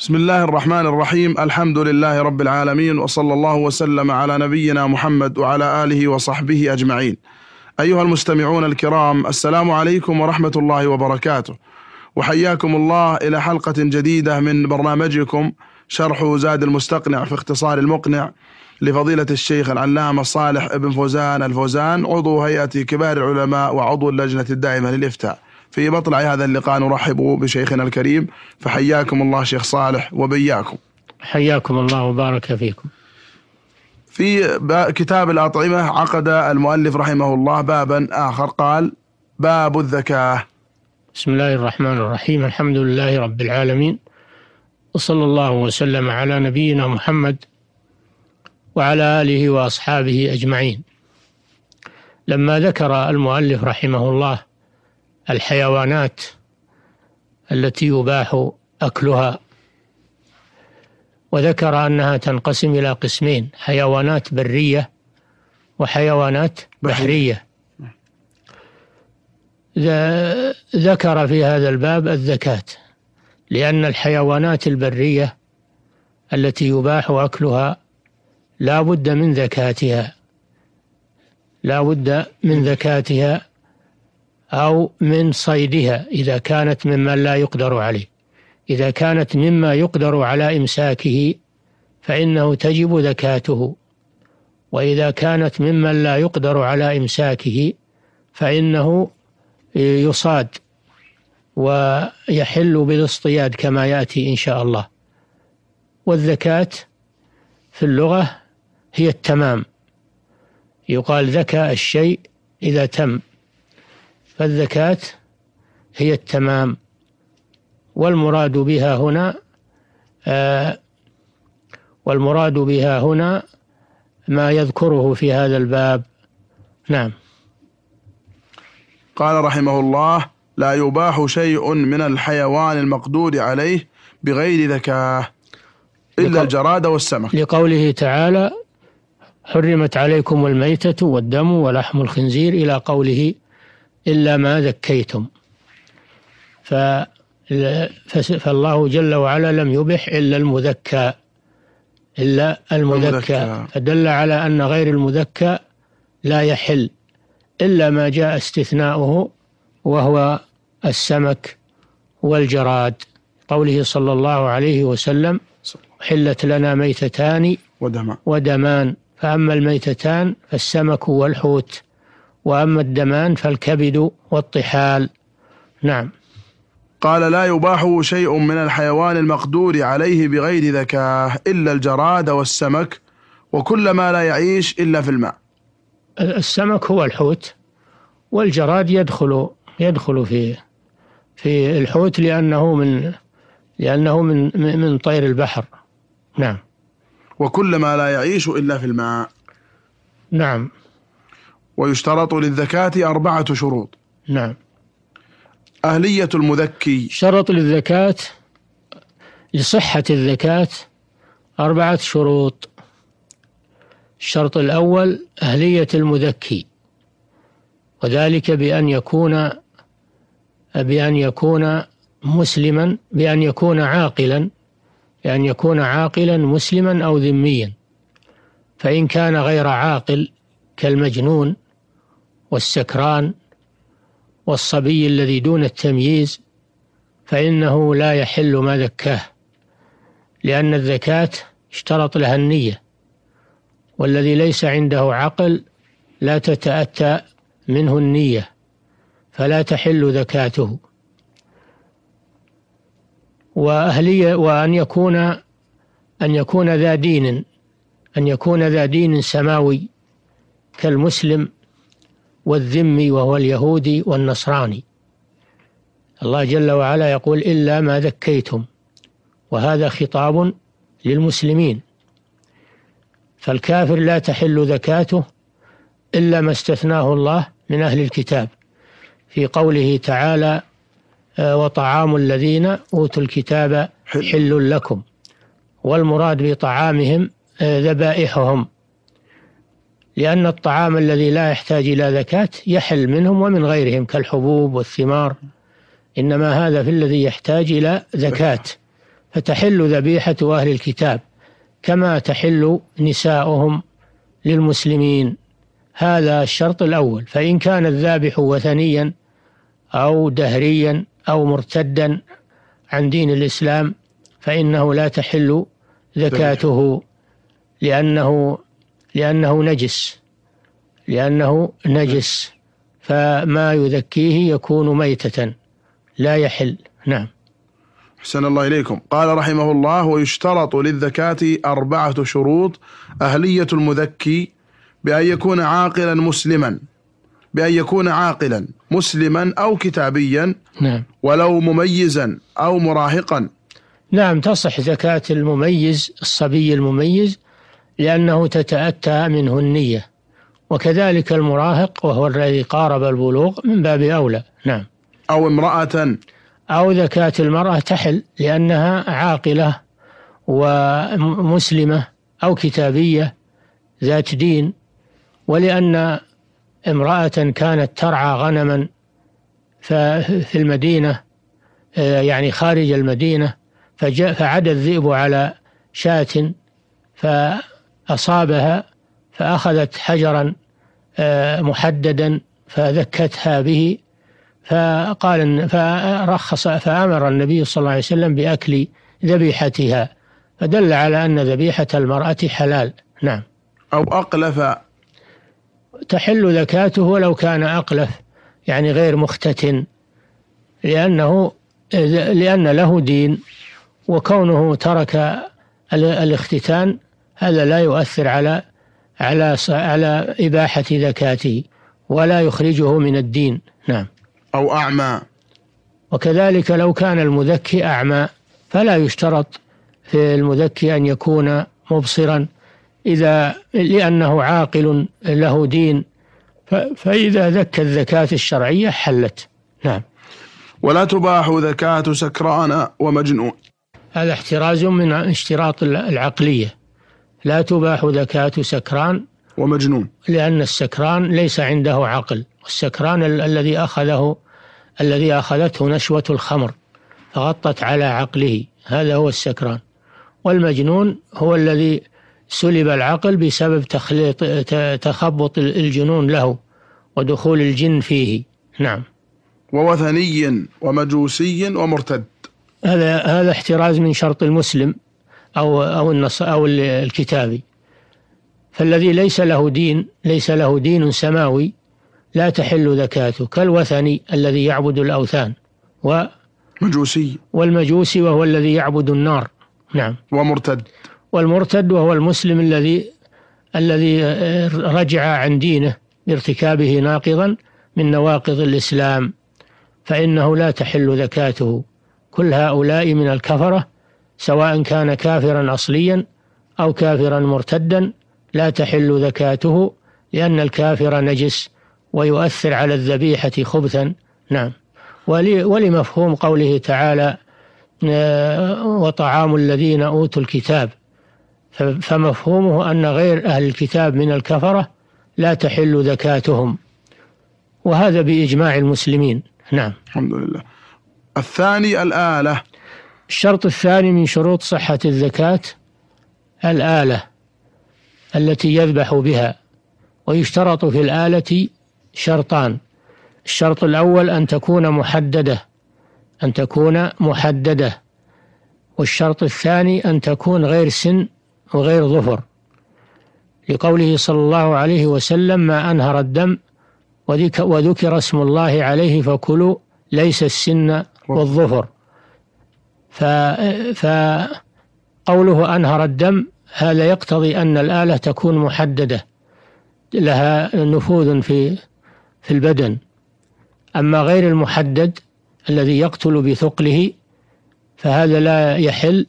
بسم الله الرحمن الرحيم الحمد لله رب العالمين وصلى الله وسلم على نبينا محمد وعلى اله وصحبه اجمعين. ايها المستمعون الكرام السلام عليكم ورحمه الله وبركاته. وحياكم الله الى حلقه جديده من برنامجكم شرح زاد المستقنع في اختصار المقنع لفضيله الشيخ العلامه صالح ابن فوزان الفوزان عضو هيئه كبار العلماء وعضو اللجنه الدائمه للافتاء. في مطلع هذا اللقاء نرحب بشيخنا الكريم فحياكم الله شيخ صالح وبياكم حياكم الله وبارك فيكم في كتاب الأطعمة عقد المؤلف رحمه الله بابا آخر قال باب الذكاء بسم الله الرحمن الرحيم الحمد لله رب العالمين وصلى الله وسلم على نبينا محمد وعلى آله وأصحابه أجمعين لما ذكر المؤلف رحمه الله الحيوانات التي يباح أكلها وذكر أنها تنقسم إلى قسمين حيوانات برية وحيوانات بحرية ذكر في هذا الباب الذكاة لأن الحيوانات البرية التي يباح أكلها لا بد من ذكاتها لا بد من ذكاتها أو من صيدها إذا كانت ممن لا يقدر عليه إذا كانت مما يقدر على إمساكه فإنه تجب ذكاته وإذا كانت ممن لا يقدر على إمساكه فإنه يصاد ويحل بالاصطياد كما يأتي إن شاء الله والذكاة في اللغة هي التمام يقال ذكاء الشيء إذا تم فالزكاة هي التمام والمراد بها هنا آه والمراد بها هنا ما يذكره في هذا الباب نعم قال رحمه الله لا يباح شيء من الحيوان المقدور عليه بغير ذكاه إلا الجراد والسمك لقوله تعالى حرمت عليكم الميتة والدم ولحم الخنزير إلى قوله إلا ما زكيتم فالله جل وعلا لم يبح إلا المذكى إلا المذكى فدل على أن غير المذكى لا يحل إلا ما جاء استثناؤه وهو السمك والجراد قوله صلى الله عليه وسلم حلت لنا ميتتان ودمان ودمان فأما الميتتان فالسمك والحوت وأما الدمان فالكبد والطحال نعم قال لا يباح شيء من الحيوان المقدور عليه بغير ذكاه إلا الجراد والسمك وكل ما لا يعيش إلا في الماء السمك هو الحوت والجراد يدخل يدخل في في الحوت لأنه من لأنه من من طير البحر نعم وكل ما لا يعيش إلا في الماء نعم ويشترط للذكاة أربعة شروط نعم أهلية المذكي شرط للذكاة لصحة الذكاة أربعة شروط الشرط الأول أهلية المذكي وذلك بأن يكون بأن يكون مسلما بأن يكون عاقلا بأن يكون عاقلا مسلما أو ذميا فإن كان غير عاقل كالمجنون والسكران والصبي الذي دون التمييز فإنه لا يحل ما ذكاه لأن الذكاة اشترط لها النية والذي ليس عنده عقل لا تتأتى منه النية فلا تحل ذكاته وأهلية وأن يكون أن يكون ذا دين أن يكون ذا دين سماوي كالمسلم والذمي وهو اليهودي والنصراني الله جل وعلا يقول إلا ما ذكيتم وهذا خطاب للمسلمين فالكافر لا تحل زكاته إلا ما استثناه الله من أهل الكتاب في قوله تعالى آه، وطعام الذين أوتوا الكتاب حل لكم والمراد بطعامهم آه، ذبائحهم لأن الطعام الذي لا يحتاج إلى زكاة يحل منهم ومن غيرهم كالحبوب والثمار إنما هذا في الذي يحتاج إلى زكاة فتحل ذبيحة أهل الكتاب كما تحل نساؤهم للمسلمين هذا الشرط الأول فإن كان الذابح وثنيا أو دهريا أو مرتدا عن دين الإسلام فإنه لا تحل زكاته لأنه لأنه نجس لأنه نجس فما يذكيه يكون ميتة لا يحل نعم أحسن الله إليكم قال رحمه الله ويشترط للذكاة أربعة شروط أهلية المذكي بأن يكون عاقلا مسلما بأن يكون عاقلا مسلما أو كتابيا نعم ولو مميزا أو مراهقا نعم تصح زكاة المميز الصبي المميز لأنه تتأتى منه النية وكذلك المراهق وهو الذي قارب البلوغ من باب أولى نعم أو امرأة أو ذكاة المرأة تحل لأنها عاقلة ومسلمة أو كتابية ذات دين ولأن امرأة كانت ترعى غنما في المدينة آه، يعني خارج المدينة فعد الذئب على شاة ف أصابها فأخذت حجرا آه، محددا فذكتها به فقال فرخص فأمر النبي صلى الله عليه وسلم بأكل ذبيحتها فدل على أن ذبيحة المرأة حلال نعم أو أقلف تحل ذكاته ولو كان أقلف يعني غير مختتن لأنه لأن له دين وكونه ترك الاختتان هذا لا يؤثر على على على إباحة زكاته ولا يخرجه من الدين نعم أو أعمى وكذلك لو كان المذكي أعمى فلا يشترط في المذكي أن يكون مبصرا إذا لأنه عاقل له دين فإذا ذكى الذكاة الشرعية حلت نعم ولا تباح ذكاة سكران ومجنون هذا احتراز من اشتراط العقلية لا تباح زكاة سكران ومجنون لأن السكران ليس عنده عقل والسكران ال الذي أخذه الذي أخذته نشوة الخمر فغطت على عقله هذا هو السكران والمجنون هو الذي سلب العقل بسبب تخليط تخبط الجنون له ودخول الجن فيه نعم ووثني ومجوسي ومرتد هذا هذا احتراز من شرط المسلم أو أو النص أو الكتابي فالذي ليس له دين ليس له دين سماوي لا تحل زكاته كالوثني الذي يعبد الأوثان و مجوسي والمجوسي وهو الذي يعبد النار نعم ومرتد والمرتد وهو المسلم الذي الذي آه، رجع عن دينه بارتكابه ناقضا من نواقض الإسلام فإنه لا تحل زكاته كل هؤلاء من الكفرة سواء كان كافرا اصليا او كافرا مرتدا لا تحل زكاته لان الكافر نجس ويؤثر على الذبيحه خبثا نعم ولمفهوم قوله تعالى آه، وطعام الذين اوتوا الكتاب فمفهومه ان غير اهل الكتاب من الكفره لا تحل زكاتهم وهذا باجماع المسلمين نعم الحمد لله الثاني الاله الشرط الثاني من شروط صحة الزكاة الآلة التي يذبح بها ويشترط في الآلة شرطان الشرط الأول أن تكون محددة أن تكون محددة والشرط الثاني أن تكون غير سن وغير ظفر لقوله صلى الله عليه وسلم ما أنهر الدم وذكر اسم الله عليه فكلوا ليس السن والظفر فقوله أنهر الدم هذا يقتضي أن الآلة تكون محددة لها نفوذ في في البدن أما غير المحدد الذي يقتل بثقله فهذا لا يحل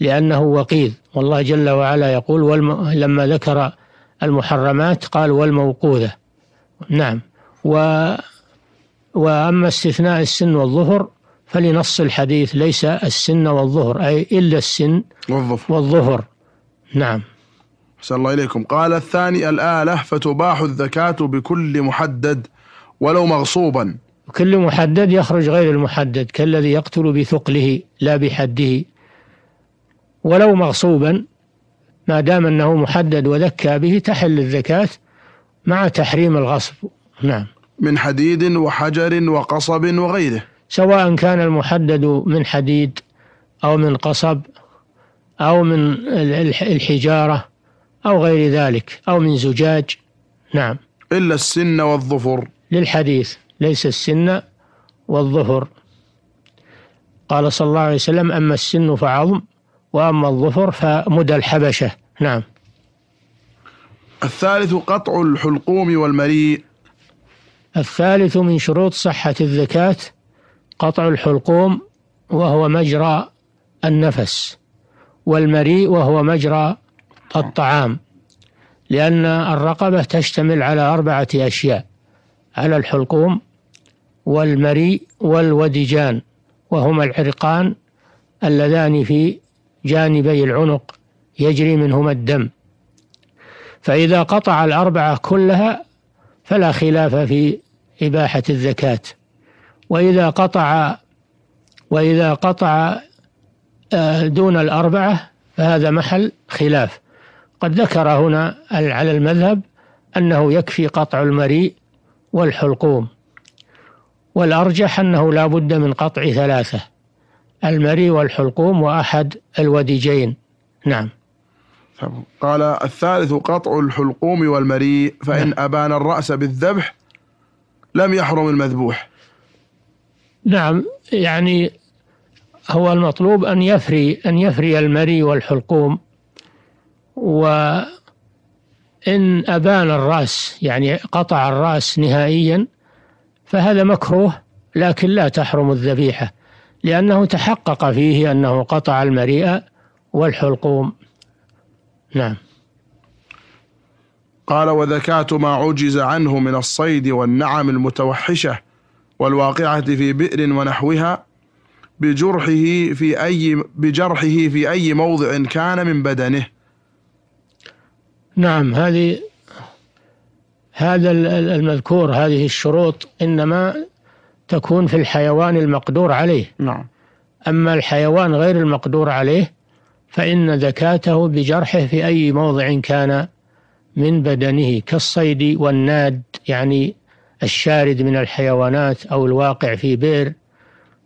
لأنه وقيد والله جل وعلا يقول والم... لما ذكر المحرمات قال والموقوذة نعم و... وأما استثناء السن والظهر فلنص الحديث ليس السن والظهر أي إلا السن والظفر والظهر نعم أحسن الله إليكم قال الثاني الآلة فتباح الذكاة بكل محدد ولو مغصوبا كل محدد يخرج غير المحدد كالذي يقتل بثقله لا بحده ولو مغصوبا ما دام أنه محدد وذكى به تحل الزكاة مع تحريم الغصب نعم من حديد وحجر وقصب وغيره سواء كان المحدد من حديد أو من قصب أو من الحجارة أو غير ذلك أو من زجاج نعم إلا السن والظفر للحديث ليس السن والظفر قال صلى الله عليه وسلم أما السن فعظم وأما الظفر فمدى الحبشة نعم الثالث قطع الحلقوم والمريء الثالث من شروط صحة الزكاة قطع الحلقوم وهو مجرى النفس والمريء وهو مجرى الطعام لأن الرقبة تشتمل على أربعة أشياء على الحلقوم والمريء والودجان وهما العرقان اللذان في جانبي العنق يجري منهما الدم فإذا قطع الأربعة كلها فلا خلاف في إباحة الزكاة وإذا قطع وإذا قطع آه، دون الأربعة فهذا محل خلاف قد ذكر هنا على المذهب أنه يكفي قطع المريء والحلقوم والأرجح أنه لا بد من قطع ثلاثة المريء والحلقوم وأحد الوديجين نعم قال الثالث قطع الحلقوم والمريء فإن نعم. أبان الرأس بالذبح لم يحرم المذبوح نعم يعني هو المطلوب أن يفري أن يفري المري والحلقوم وإن أبان الرأس يعني قطع الرأس نهائيا فهذا مكروه لكن لا تحرم الذبيحة لأنه تحقق فيه أنه قطع المريء والحلقوم نعم قال وذكاة ما عجز عنه من الصيد والنعم المتوحشة والواقعة في بئر ونحوها بجرحه في أي بجرحه في أي موضع كان من بدنه نعم هذه هذا المذكور هذه الشروط إنما تكون في الحيوان المقدور عليه نعم أما الحيوان غير المقدور عليه فإن ذكاته بجرحه في أي موضع كان من بدنه كالصيد والناد يعني الشارد من الحيوانات أو الواقع في بئر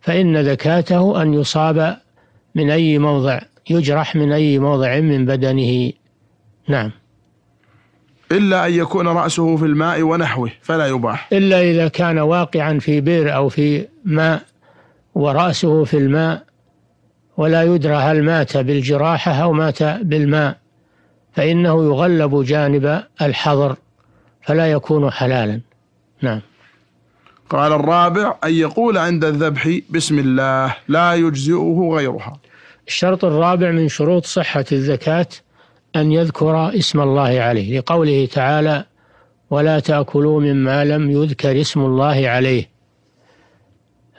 فإن ذكاته أن يصاب من أي موضع يجرح من أي موضع من بدنه نعم إلا أن يكون رأسه في الماء ونحوه فلا يباح إلا إذا كان واقعا في بئر أو في ماء ورأسه في الماء ولا يدرى هل مات بالجراحة أو مات بالماء فإنه يغلب جانب الحظر فلا يكون حلالا نعم قال الرابع أن يقول عند الذبح بسم الله لا يجزئه غيرها الشرط الرابع من شروط صحة الزكاة أن يذكر اسم الله عليه لقوله تعالى ولا تأكلوا مما لم يذكر اسم الله عليه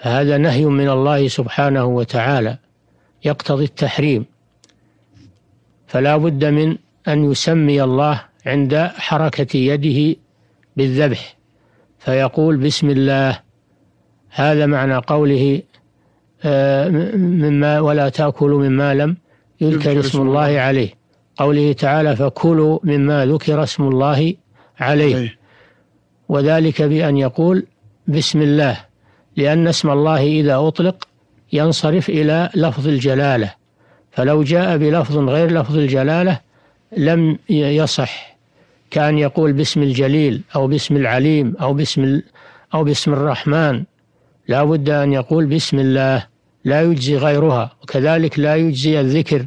هذا نهي من الله سبحانه وتعالى يقتضي التحريم فلا بد من أن يسمي الله عند حركة يده بالذبح فيقول بسم الله هذا معنى قوله آه، مما ولا تأكلوا مما لم يذكر اسم الله عليه قوله تعالى فكلوا مما ذكر اسم الله عليه وذلك بأن يقول بسم الله لأن اسم الله إذا أطلق ينصرف إلى لفظ الجلالة فلو جاء بلفظ غير لفظ الجلالة لم يصح كأن يقول باسم الجليل أو باسم العليم أو باسم أو باسم الرحمن لا بد أن يقول بسم الله لا يجزي غيرها وكذلك لا يجزي الذكر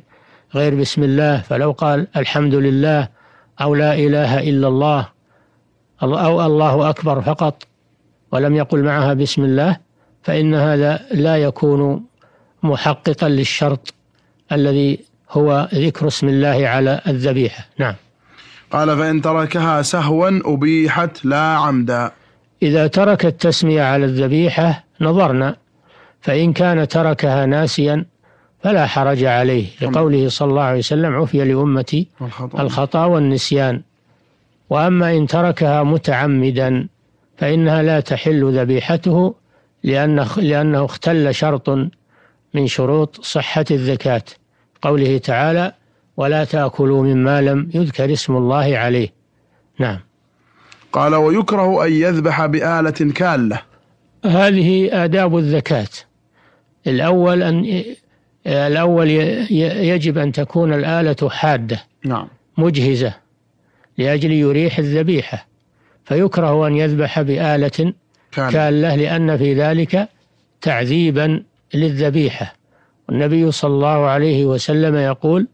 غير بسم الله فلو قال الحمد لله أو لا إله إلا الله أو الله أكبر فقط ولم يقل معها بسم الله فإن هذا لا يكون محققا للشرط الذي هو ذكر اسم الله على الذبيحة نعم قال فإن تركها سهوا أبيحت لا عمدا إذا ترك التسمية على الذبيحة نظرنا فإن كان تركها ناسيا فلا حرج عليه لقوله صلى الله عليه وسلم عفي لأمتي الخطأ والنسيان وأما إن تركها متعمدا فإنها لا تحل ذبيحته لأنه, لأنه اختل شرط من شروط صحة الزكاة قوله تعالى ولا تأكلوا مما لم يذكر اسم الله عليه نعم قال ويكره أن يذبح بآلة كالة هذه آداب الذكاة الأول أن الأول يجب أن تكون الآلة حادة نعم مجهزة لأجل يريح الذبيحة فيكره أن يذبح بآلة كالة, كالة لأن في ذلك تعذيبا للذبيحة والنبي صلى الله عليه وسلم يقول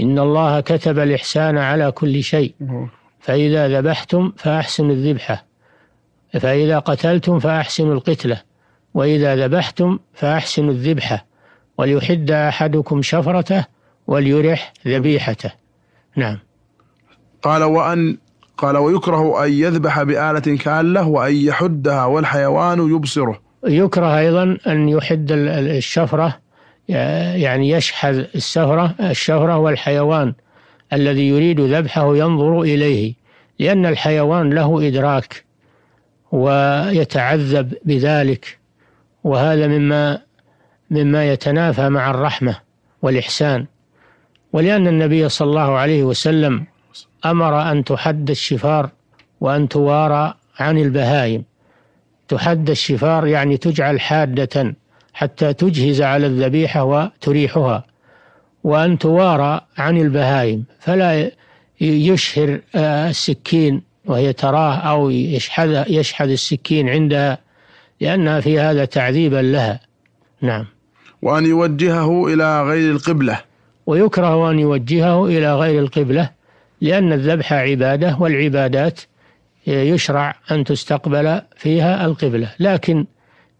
إن الله كتب الإحسان على كل شيء نعم. فإذا ذبحتم فأحسنوا الذبحة فإذا قتلتم فأحسنوا القتلة وإذا ذبحتم فأحسنوا الذبحة وليحد أحدكم شفرته وليرح ذبيحته نعم قال وأن قال ويكره أن يذبح بآلة كالة وأن يحدها والحيوان يبصره يكره أيضا أن يحد الشفرة آه، يعني يشحذ السهرة الشهرة والحيوان الذي يريد ذبحه ينظر إليه لأن الحيوان له إدراك ويتعذب بذلك وهذا مما مما يتنافى مع الرحمة والإحسان ولأن النبي صلى الله عليه وسلم أمر أن تحد الشفار وأن توارى عن البهائم تحد الشفار يعني تجعل حادة حتى تجهز على الذبيحة وتريحها وأن توارى عن البهائم فلا يشهر آه، السكين وهي تراه أو يشحذ, يشحذ السكين عندها لأنها في هذا تعذيبا لها نعم وأن يوجهه إلى غير القبلة ويكره أن يوجهه إلى غير القبلة لأن الذبح عبادة والعبادات آه، يشرع أن تستقبل فيها القبلة لكن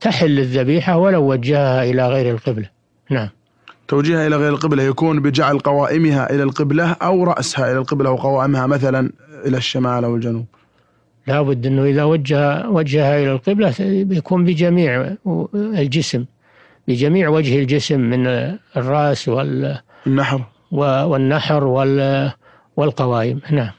تحل الذبيحة ولو وجهها إلى غير القبلة نعم توجيهها إلى غير القبلة يكون بجعل قوائمها إلى القبلة أو رأسها إلى القبلة وقوائمها مثلا إلى الشمال أو الجنوب لا بد أنه إذا وجه وجهها إلى القبلة يكون بجميع الجسم بجميع وجه الجسم من الرأس وال النحر والنحر وال والقوائم نعم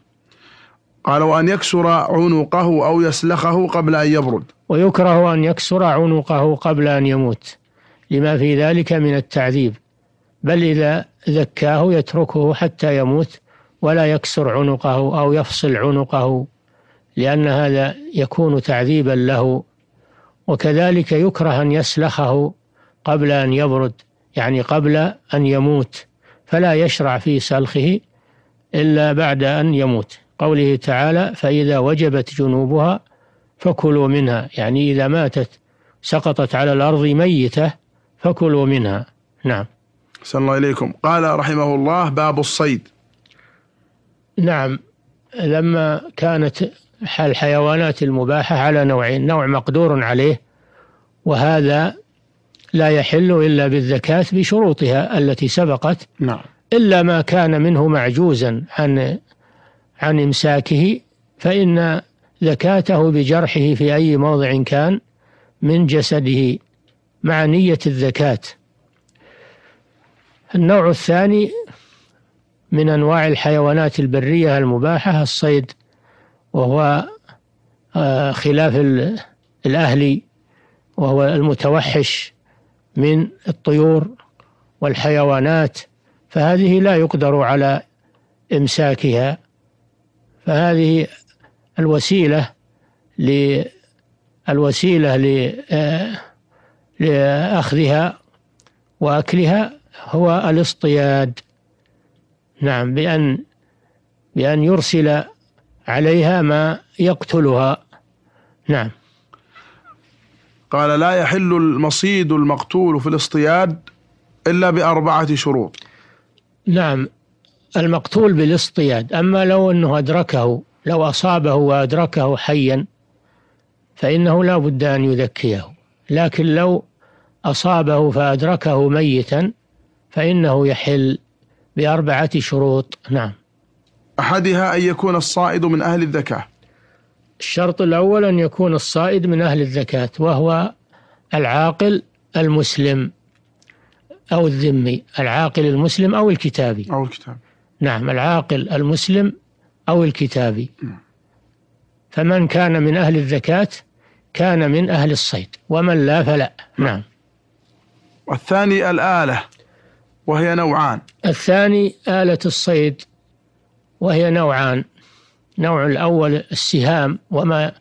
قال وأن يكسر عنقه أو يسلخه قبل أن يبرد ويكره أن يكسر عنقه قبل أن يموت لما في ذلك من التعذيب بل إذا ذكاه يتركه حتى يموت ولا يكسر عنقه أو يفصل عنقه لأن هذا يكون تعذيبا له وكذلك يكره أن يسلخه قبل أن يبرد يعني قبل أن يموت فلا يشرع في سلخه إلا بعد أن يموت قوله تعالى فإذا وجبت جنوبها فكلوا منها يعني إذا ماتت سقطت على الأرض ميتة فكلوا منها نعم صلى الله إليكم قال رحمه الله باب الصيد نعم لما كانت الحيوانات المباحة على نوعين نوع مقدور عليه وهذا لا يحل إلا بالذكاة بشروطها التي سبقت نعم إلا ما كان منه معجوزا عن عن إمساكه فإن زكاته بجرحه في أي موضع كان من جسده مع نية الزكاة النوع الثاني من أنواع الحيوانات البرية المباحة الصيد وهو آه، خلاف الأهلي وهو المتوحش من الطيور والحيوانات فهذه لا يقدر على إمساكها فهذه الوسيلة الوسيلة آه، لأخذها وأكلها هو الاصطياد نعم بأن بأن يرسل عليها ما يقتلها نعم قال لا يحل المصيد المقتول في الاصطياد إلا بأربعة شروط نعم المقتول بالاصطياد أما لو أنه أدركه لو أصابه وأدركه حيا فإنه لا بد أن يذكيه لكن لو أصابه فأدركه ميتا فإنه يحل بأربعة شروط نعم أحدها أن يكون الصائد من أهل الذكاء الشرط الأول أن يكون الصائد من أهل الزكاة وهو العاقل المسلم أو الذمي العاقل المسلم أو الكتابي أو الكتابي نعم العاقل المسلم أو الكتابي نعم. فمن كان من أهل الزكاة كان من أهل الصيد ومن لا فلا نعم. نعم والثاني الآلة وهي نوعان الثاني آلة الصيد وهي نوعان نوع الأول السهام وما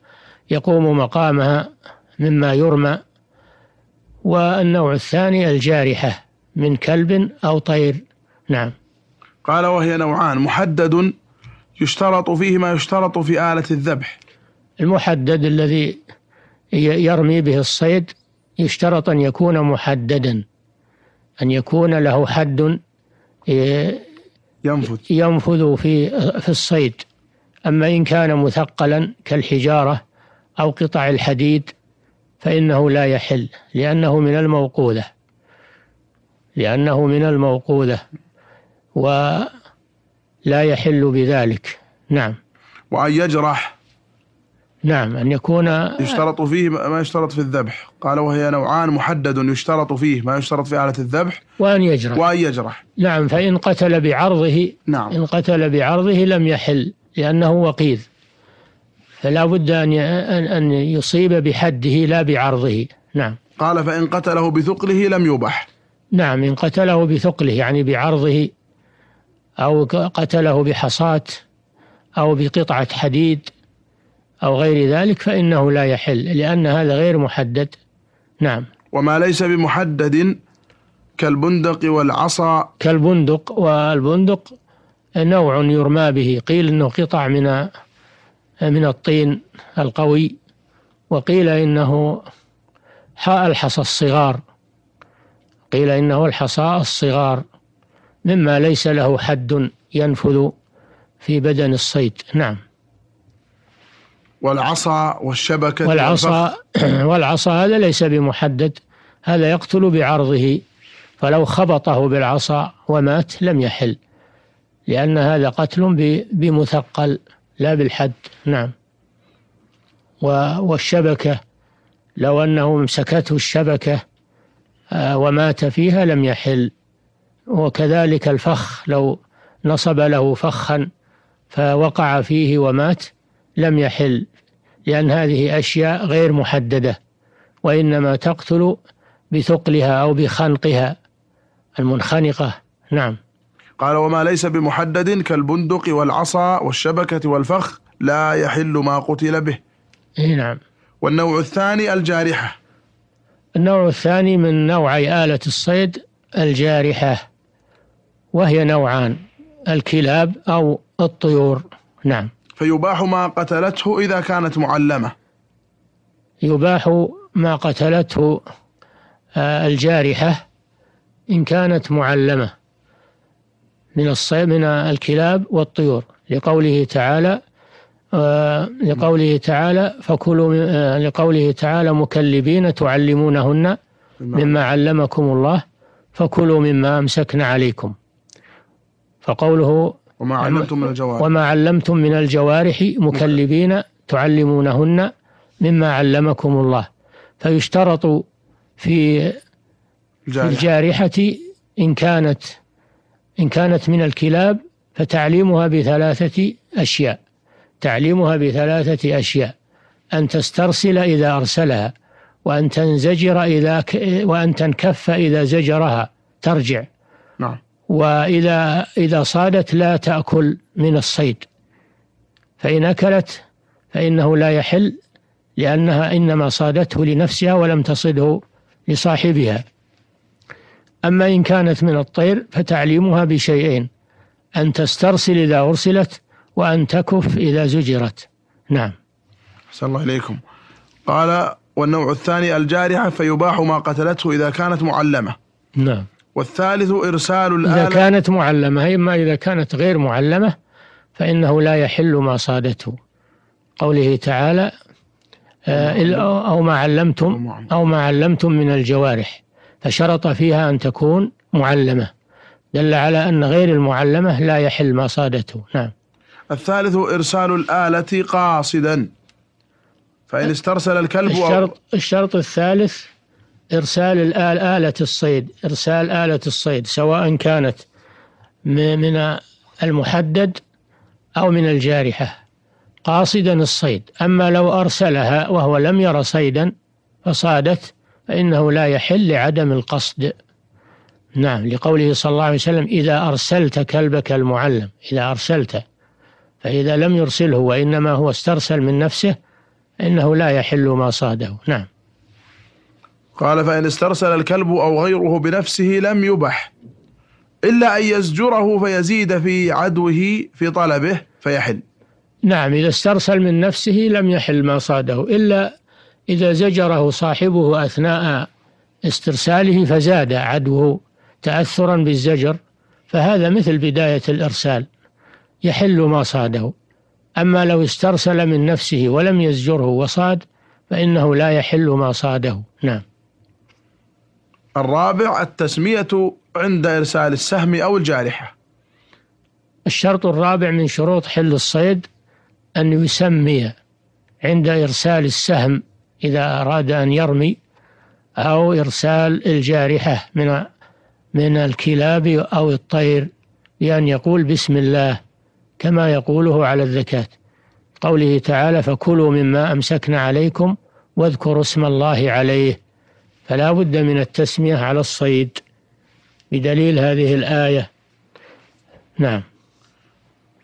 يقوم مقامها مما يرمى والنوع الثاني الجارحة من كلب أو طير نعم قال وهي نوعان محدد يشترط فيه ما يشترط في آلة الذبح المحدد الذي يرمي به الصيد يشترط أن يكون محددا أن يكون له حد ينفذ ينفذ في في الصيد أما إن كان مثقلا كالحجارة أو قطع الحديد فإنه لا يحل لأنه من الموقوذة لأنه من الموقوذة و لا يحل بذلك نعم وأن يجرح نعم أن يكون يشترط فيه ما يشترط في الذبح قال وهي نوعان محدد يشترط فيه ما يشترط في آلة الذبح وأن يجرح وأن يجرح نعم فإن قتل بعرضه نعم إن قتل بعرضه لم يحل لأنه وقيذ فلا بد أن أن يصيب بحده لا بعرضه نعم قال فإن قتله بثقله لم يبح نعم إن قتله بثقله يعني بعرضه أو قتله بحصاة أو بقطعة حديد أو غير ذلك فإنه لا يحل لأن هذا غير محدد نعم وما ليس بمحدد كالبندق والعصا كالبندق والبندق نوع يرمى به قيل انه قطع من من الطين القوي وقيل انه حاء الحصى الصغار قيل انه الحصى الصغار مما ليس له حد ينفذ في بدن الصيد نعم والعصا والشبكة والعصا والعصا هذا ليس بمحدد هذا يقتل بعرضه فلو خبطه بالعصا ومات لم يحل لأن هذا قتل بمثقل لا بالحد نعم والشبكة لو أنه مسكته الشبكة آه، ومات فيها لم يحل وكذلك الفخ لو نصب له فخا فوقع فيه ومات لم يحل لأن هذه أشياء غير محددة وإنما تقتل بثقلها أو بخنقها المنخنقة نعم قال وما ليس بمحدد كالبندق والعصا والشبكة والفخ لا يحل ما قتل به إيه نعم والنوع الثاني الجارحة النوع الثاني من نوعي آلة الصيد الجارحة وهي نوعان الكلاب أو الطيور نعم فيباح ما قتلته إذا كانت معلمة يباح ما قتلته آه، الجارحة إن كانت معلمة من الصيد من الكلاب والطيور لقوله تعالى آه، لقوله تعالى فكلوا آه، لقوله تعالى مكلبين تعلمونهن مما علمكم الله فكلوا مما أمسكن عليكم فقوله وما علمتم من الجوارح وما علمتم من الجوارح مكلبين تعلمونهن مما علمكم الله فيشترط في الجارحة, الجارحة إن كانت إن كانت من الكلاب فتعليمها بثلاثة أشياء تعليمها بثلاثة أشياء أن تسترسل إذا أرسلها وأن تنزجر إذا وأن تنكف إذا زجرها ترجع نعم وإذا إذا صادت لا تأكل من الصيد فإن أكلت فإنه لا يحل لأنها إنما صادته لنفسها ولم تصده لصاحبها أما إن كانت من الطير فتعليمها بشيئين أن تسترسل إذا أرسلت وأن تكف إذا زجرت نعم صلى الله عليكم قال والنوع الثاني الجارحة فيباح ما قتلته إذا كانت معلمة نعم والثالث إرسال الآلة إذا كانت معلمة إما إذا كانت غير معلمة فإنه لا يحل ما صادته قوله تعالى آه، أو ما علمتم أو ما علمتم من الجوارح فشرط فيها أن تكون معلمة دل على أن غير المعلمة لا يحل ما صادته نعم الثالث إرسال الآلة قاصدا فإن استرسل الكلب الشرط, الشرط الثالث إرسال الآلة آلة الصيد إرسال آلة الصيد سواء كانت من المحدد أو من الجارحة قاصدا الصيد أما لو أرسلها وهو لم ير صيدا فصادت فإنه لا يحل لعدم القصد نعم لقوله صلى الله عليه وسلم إذا أرسلت كلبك المعلم إذا أرسلت فإذا لم يرسله وإنما هو استرسل من نفسه إنه لا يحل ما صاده نعم قال فإن استرسل الكلب أو غيره بنفسه لم يبح إلا أن يزجره فيزيد في عدوه في طلبه فيحل نعم إذا استرسل من نفسه لم يحل ما صاده إلا إذا زجره صاحبه أثناء استرساله فزاد عدوه تأثرا بالزجر فهذا مثل بداية الإرسال يحل ما صاده أما لو استرسل من نفسه ولم يزجره وصاد فإنه لا يحل ما صاده نعم الرابع التسمية عند إرسال السهم أو الجارحة الشرط الرابع من شروط حل الصيد أن يسمي عند إرسال السهم إذا أراد أن يرمي أو إرسال الجارحة من من الكلاب أو الطير بأن يقول بسم الله كما يقوله على الذكاة قوله تعالى فكلوا مما أمسكنا عليكم واذكروا اسم الله عليه فلا بد من التسمية على الصيد بدليل هذه الآية نعم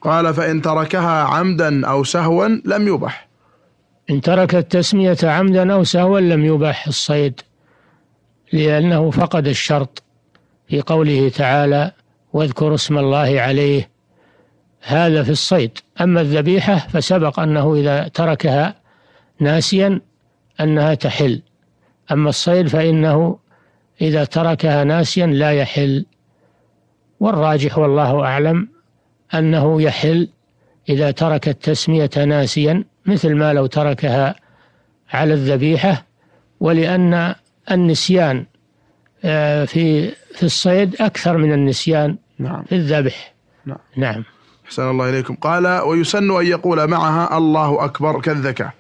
قال فإن تركها عمدا أو سهوا لم يبح إن ترك التسمية عمدا أو سهوا لم يبح الصيد لأنه فقد الشرط في قوله تعالى واذكر اسم الله عليه هذا في الصيد أما الذبيحة فسبق أنه إذا تركها ناسيا أنها تحل أما الصيد فإنه إذا تركها ناسيا لا يحل والراجح والله أعلم أنه يحل إذا ترك التسمية ناسيا مثل ما لو تركها على الذبيحة ولأن النسيان آه، في في الصيد أكثر من النسيان نعم. في الذبح نعم, نعم. أحسن الله إليكم قال ويسن أن يقول معها الله أكبر كالذكاء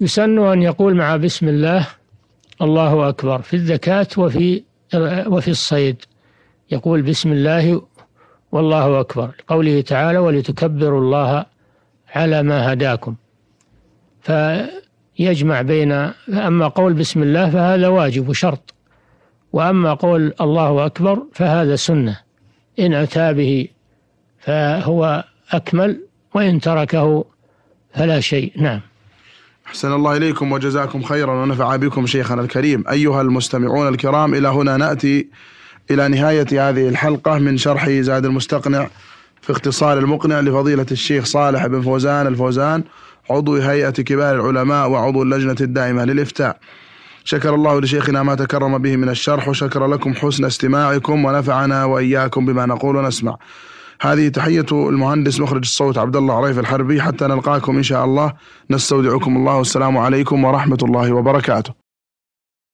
يسن أن يقول مع بسم الله الله أكبر في الزكاة وفي وفي الصيد يقول بسم الله والله أكبر لقوله تعالى ولتكبروا الله على ما هداكم فيجمع بين أما قول بسم الله فهذا واجب وشرط وأما قول الله أكبر فهذا سنة إن أتى به فهو أكمل وإن تركه فلا شيء نعم أحسن الله إليكم وجزاكم خيرا ونفع بكم شيخنا الكريم أيها المستمعون الكرام إلى هنا نأتي إلى نهاية هذه الحلقة من شرح زاد المستقنع في اختصار المقنع لفضيلة الشيخ صالح بن فوزان الفوزان عضو هيئة كبار العلماء وعضو اللجنة الدائمة للإفتاء شكر الله لشيخنا ما تكرم به من الشرح وشكر لكم حسن استماعكم ونفعنا وإياكم بما نقول ونسمع هذه تحية المهندس مخرج الصوت عبد الله عريف الحربي حتى نلقاكم إن شاء الله نستودعكم الله والسلام عليكم ورحمة الله وبركاته